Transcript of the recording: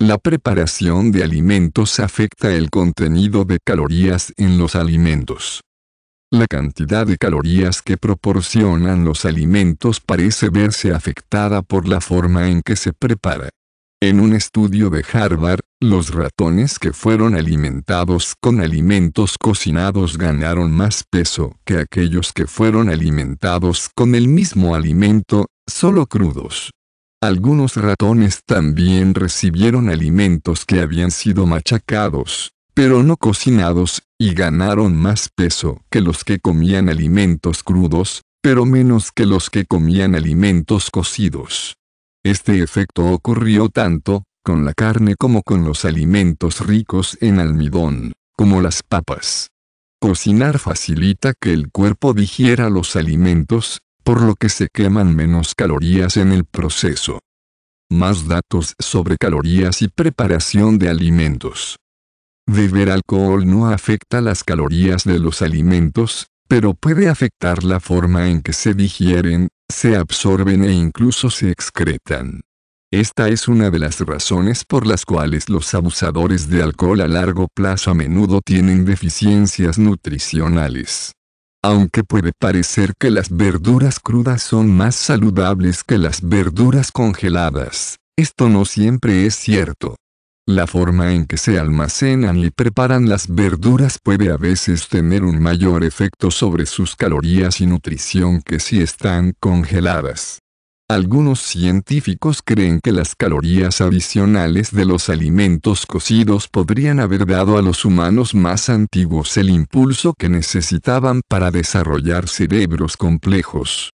La preparación de alimentos afecta el contenido de calorías en los alimentos. La cantidad de calorías que proporcionan los alimentos parece verse afectada por la forma en que se prepara. En un estudio de Harvard, los ratones que fueron alimentados con alimentos cocinados ganaron más peso que aquellos que fueron alimentados con el mismo alimento, solo crudos. Algunos ratones también recibieron alimentos que habían sido machacados, pero no cocinados, y ganaron más peso que los que comían alimentos crudos, pero menos que los que comían alimentos cocidos. Este efecto ocurrió tanto, con la carne como con los alimentos ricos en almidón, como las papas. Cocinar facilita que el cuerpo digiera los alimentos, por lo que se queman menos calorías en el proceso. Más datos sobre calorías y preparación de alimentos. Beber alcohol no afecta las calorías de los alimentos, pero puede afectar la forma en que se digieren, se absorben e incluso se excretan. Esta es una de las razones por las cuales los abusadores de alcohol a largo plazo a menudo tienen deficiencias nutricionales. Aunque puede parecer que las verduras crudas son más saludables que las verduras congeladas, esto no siempre es cierto. La forma en que se almacenan y preparan las verduras puede a veces tener un mayor efecto sobre sus calorías y nutrición que si están congeladas. Algunos científicos creen que las calorías adicionales de los alimentos cocidos podrían haber dado a los humanos más antiguos el impulso que necesitaban para desarrollar cerebros complejos.